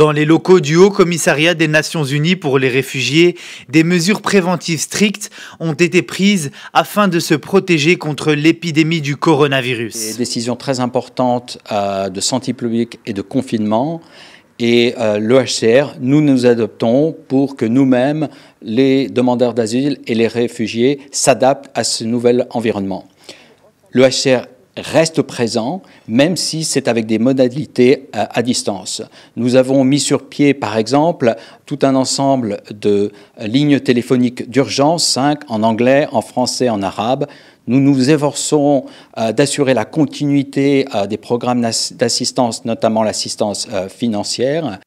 Dans les locaux du Haut Commissariat des Nations Unies pour les réfugiés, des mesures préventives strictes ont été prises afin de se protéger contre l'épidémie du coronavirus. Des décisions très importantes euh, de santé publique et de confinement et euh, nous nous adoptons pour que nous-mêmes, les demandeurs d'asile et les réfugiés, s'adaptent à ce nouvel environnement reste présent, même si c'est avec des modalités euh, à distance. Nous avons mis sur pied, par exemple, tout un ensemble de euh, lignes téléphoniques d'urgence, cinq en anglais, en français, en arabe. Nous nous efforçons euh, d'assurer la continuité des programmes d'assistance, notamment l'assistance financière.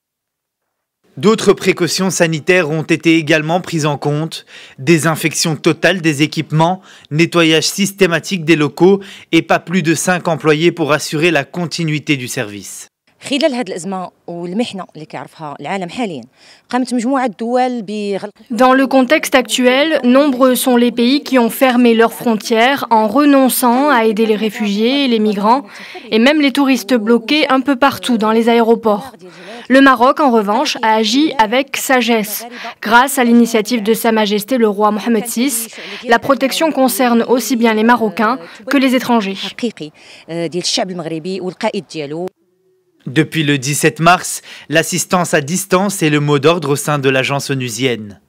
D'autres précautions sanitaires ont été également prises en compte. Désinfection totale des équipements, nettoyage systématique des locaux et pas plus de 5 employés pour assurer la continuité du service. Dans le contexte actuel, nombreux sont les pays qui ont fermé leurs frontières en renonçant à aider les réfugiés, et les migrants et même les touristes bloqués un peu partout dans les aéroports. Le Maroc, en revanche, a agi avec sagesse. Grâce à l'initiative de Sa Majesté le roi Mohamed VI, la protection concerne aussi bien les Marocains que les étrangers. Depuis le 17 mars, l'assistance à distance est le mot d'ordre au sein de l'agence onusienne.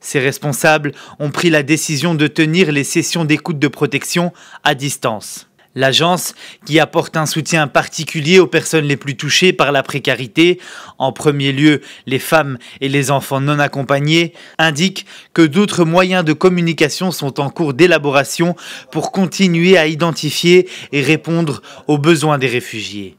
Ses responsables ont pris la décision de tenir les sessions d'écoute de protection à distance. L'agence, qui apporte un soutien particulier aux personnes les plus touchées par la précarité, en premier lieu les femmes et les enfants non accompagnés, indique que d'autres moyens de communication sont en cours d'élaboration pour continuer à identifier et répondre aux besoins des réfugiés.